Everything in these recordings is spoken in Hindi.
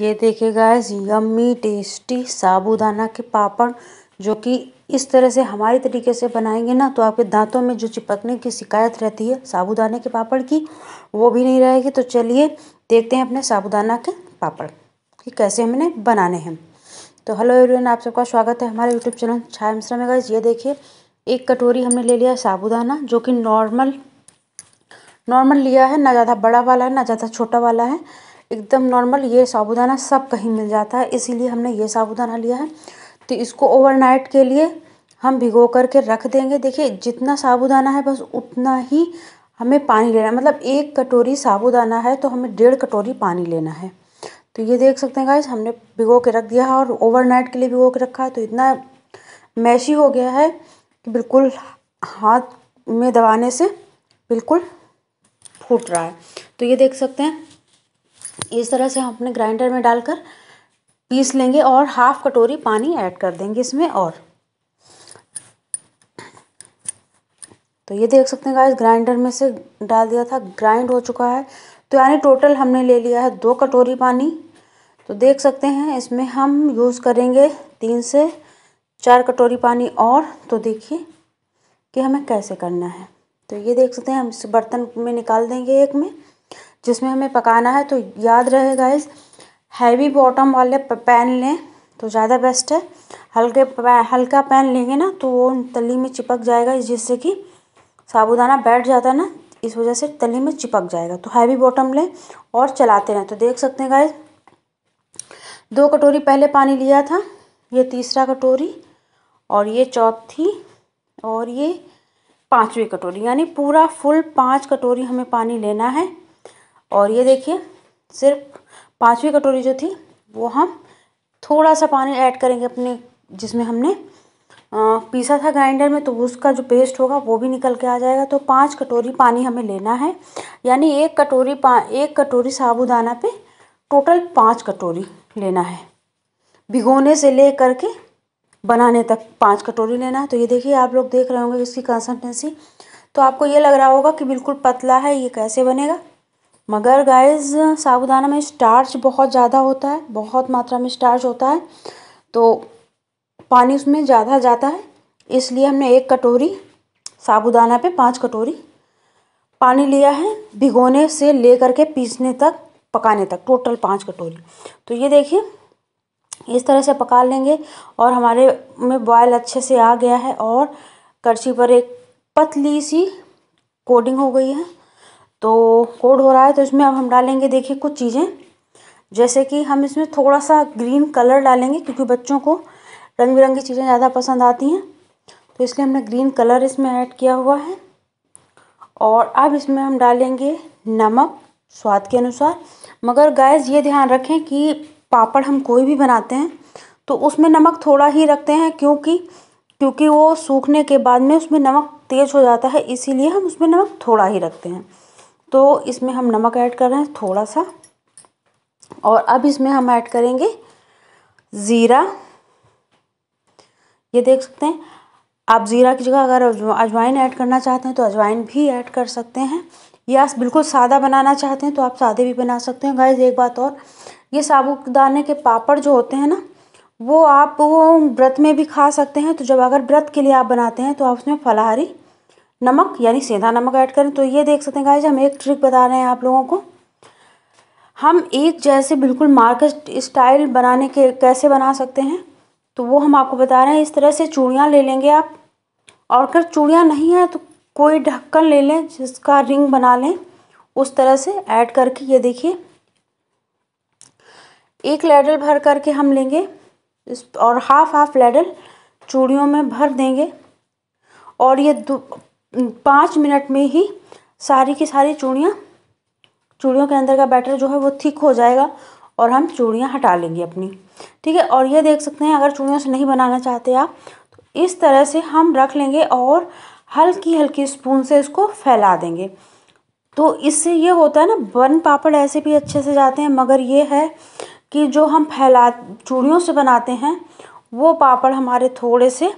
ये देखिए गाइस यम्मी टेस्टी साबूदाना के पापड़ जो कि इस तरह से हमारे तरीके से बनाएंगे ना तो आपके दांतों में जो चिपकने की शिकायत रहती है साबूदाने के पापड़ की वो भी नहीं रहेगी तो चलिए देखते हैं अपने साबूदाना के पापड़ कि कैसे हमने बनाने हैं तो हेलो एवरीवन आप सबका स्वागत है हमारे यूट्यूब चैनल छाया मिश्रा में गाइस ये देखिए एक कटोरी हमने ले लिया साबूदाना जो कि नॉर्मल नॉर्मल लिया है ना ज़्यादा बड़ा वाला है ना ज़्यादा छोटा वाला है एकदम नॉर्मल ये साबुदाना सब कहीं मिल जाता है इसीलिए हमने ये साबुदाना लिया है तो इसको ओवरनाइट के लिए हम भिगो करके रख देंगे देखिए जितना साबुदाना है बस उतना ही हमें पानी लेना है मतलब एक कटोरी साबुदाना है तो हमें डेढ़ कटोरी पानी लेना है तो ये देख सकते हैं गाइस हमने भिगो के रख दिया है और ओवरनाइट के लिए भिगो के रखा है तो इतना मैशी हो गया है कि बिल्कुल हाथ में दबाने से बिल्कुल फूट रहा है तो ये देख सकते हैं इस तरह से हम अपने ग्राइंडर में डालकर पीस लेंगे और हाफ कटोरी पानी ऐड कर देंगे इसमें और तो ये देख सकते हैं गाइस ग्राइंडर में से डाल दिया था ग्राइंड हो चुका है तो यानी टोटल हमने ले लिया है दो कटोरी पानी तो देख सकते हैं इसमें हम यूज़ करेंगे तीन से चार कटोरी पानी और तो देखिए कि हमें कैसे करना है तो ये देख सकते हैं हम इस बर्तन में निकाल देंगे एक में जिसमें हमें पकाना है तो याद रहे गाइस हैवी बॉटम वाले पैन लें तो ज़्यादा बेस्ट है हल्के हल्का पैन लेंगे ना तो वो तली में चिपक जाएगा जिससे कि साबुदाना बैठ जाता है ना इस वजह से तली में चिपक जाएगा तो हैवी बॉटम लें और चलाते रहें तो देख सकते हैं गाइस दो कटोरी पहले पानी लिया था ये तीसरा कटोरी और ये चौथी और ये पाँचवीं कटोरी यानी पूरा फुल पाँच कटोरी हमें पानी लेना है और ये देखिए सिर्फ पाँचवीं कटोरी जो थी वो हम थोड़ा सा पानी ऐड करेंगे अपने जिसमें हमने पीसा था ग्राइंडर में तो उसका जो पेस्ट होगा वो भी निकल के आ जाएगा तो पाँच कटोरी पानी हमें लेना है यानी एक कटोरी पा एक कटोरी साबुदाना पे टोटल पाँच कटोरी लेना है भिगोने से ले करके बनाने तक पाँच कटोरी लेना है तो ये देखिए आप लोग देख रहे होंगे इसकी कंसिस्टेंसी तो आपको ये लग रहा होगा कि बिल्कुल पतला है ये कैसे बनेगा मगर गाइस साबूदाना में स्टार्च बहुत ज़्यादा होता है बहुत मात्रा में स्टार्च होता है तो पानी उसमें ज़्यादा जाता है इसलिए हमने एक कटोरी साबूदाना पे पाँच कटोरी पानी लिया है भिगोने से ले करके पीसने तक पकाने तक टोटल पाँच कटोरी तो ये देखिए इस तरह से पका लेंगे और हमारे में बॉयल अच्छे से आ गया है और करछी पर एक पतली सी कोडिंग हो गई है तो कोड हो रहा है तो इसमें अब हम डालेंगे देखिए कुछ चीज़ें जैसे कि हम इसमें थोड़ा सा ग्रीन कलर डालेंगे क्योंकि बच्चों को रंग बिरंगी चीज़ें ज़्यादा पसंद आती हैं तो इसलिए हमने ग्रीन कलर इसमें ऐड किया हुआ है और अब इसमें हम डालेंगे नमक स्वाद के अनुसार मगर गैस ये ध्यान रखें कि पापड़ हम कोई भी बनाते हैं तो उसमें नमक थोड़ा ही रखते हैं क्योंकि क्योंकि वो सूखने के बाद में उसमें नमक तेज़ हो जाता है इसीलिए हम उसमें नमक थोड़ा ही रखते हैं तो इसमें हम नमक ऐड कर रहे हैं थोड़ा सा और अब इसमें हम ऐड करेंगे ज़ीरा ये देख सकते हैं आप ज़ीरा की जगह अगर अजवाइन ऐड करना चाहते हैं तो अजवाइन भी ऐड कर सकते हैं या बिल्कुल सादा बनाना चाहते हैं तो आप सादे भी बना सकते हैं गाइस एक बात और ये साबुदाने के पापड़ जो होते हैं ना वो आप वो व्रत में भी खा सकते हैं तो जब अगर व्रत के लिए आप बनाते हैं तो आप उसमें फलाहारी नमक यानी सेंधा नमक ऐड करें तो ये देख सकते हैं गाइज हम एक ट्रिक बता रहे हैं आप लोगों को हम एक जैसे बिल्कुल मार्केट स्टाइल बनाने के कैसे बना सकते हैं तो वो हम आपको बता रहे हैं इस तरह से चूड़ियाँ ले लेंगे आप और अगर चूड़ियाँ नहीं है तो कोई ढक्कन ले लें जिसका रिंग बना लें उस तरह से ऐड करके ये देखिए एक लेडल भर करके हम लेंगे इस और हाफ हाफ लेडल चूड़ियों में भर देंगे और ये पाँच मिनट में ही सारी की सारी चूड़ियाँ चूड़ियों के अंदर का बैटर जो है वो थिक हो जाएगा और हम चूड़ियाँ हटा लेंगे अपनी ठीक है और ये देख सकते हैं अगर चूड़ियों से नहीं बनाना चाहते आप तो इस तरह से हम रख लेंगे और हल्की हल्की स्पून से इसको फैला देंगे तो इससे ये होता है ना बन पापड़ ऐसे भी अच्छे से जाते हैं मगर ये है कि जो हम फैला चूड़ियों से बनाते हैं वो पापड़ हमारे थोड़े से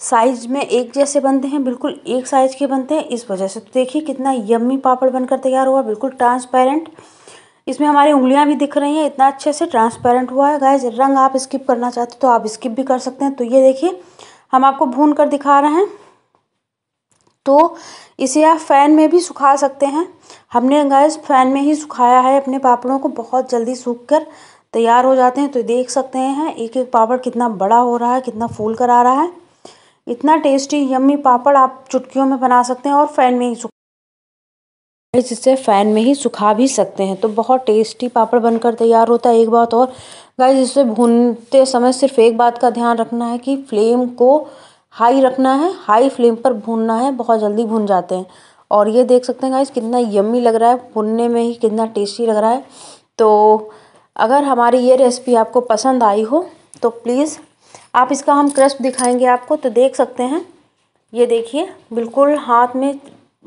साइज में एक जैसे बनते हैं बिल्कुल एक साइज के बनते हैं इस वजह से तो देखिए कितना यम्मी पापड़ बनकर तैयार हुआ बिल्कुल ट्रांसपेरेंट इसमें हमारी उंगलियां भी दिख रही हैं इतना अच्छे से ट्रांसपेरेंट हुआ है गाइज रंग आप स्किप करना चाहते तो आप स्किप भी कर सकते हैं तो ये देखिए हम आपको भून कर दिखा रहे हैं तो इसे आप फ़ैन में भी सुखा सकते हैं हमने गैस फ़ैन में ही सुखाया है अपने पापड़ों को बहुत जल्दी सूख कर तैयार हो जाते हैं तो देख सकते हैं एक एक पापड़ कितना बड़ा हो रहा है कितना फूल कर आ रहा है इतना टेस्टी यम्मी पापड़ आप चुटकियों में बना सकते हैं और फ़ैन में ही सुखा इसे फ़ैन में ही सुखा भी सकते हैं तो बहुत टेस्टी पापड़ बनकर तैयार होता है एक बात और गाइज इसे भूनते समय सिर्फ एक बात का ध्यान रखना है कि फ्लेम को हाई रखना है हाई फ्लेम पर भूनना है बहुत जल्दी भून जाते हैं और ये देख सकते हैं गाइज कितना यम्मी लग रहा है भुनने में ही कितना टेस्टी लग रहा है तो अगर हमारी ये रेसिपी आपको पसंद आई हो तो प्लीज़ आप इसका हम क्रस्प दिखाएंगे आपको तो देख सकते हैं ये देखिए बिल्कुल हाथ में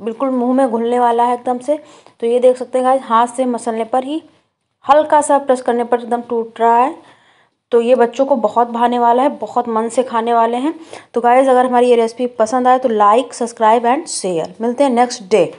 बिल्कुल मुंह में घुलने वाला है एकदम से तो ये देख सकते हैं हाथ से मसलने पर ही हल्का सा प्रेस करने पर एकदम टूट रहा है तो ये बच्चों को बहुत भाने वाला है बहुत मन से खाने वाले हैं तो गाइज़ अगर हमारी ये रेसिपी पसंद आए तो लाइक सब्सक्राइब एंड शेयर मिलते हैं नेक्स्ट डे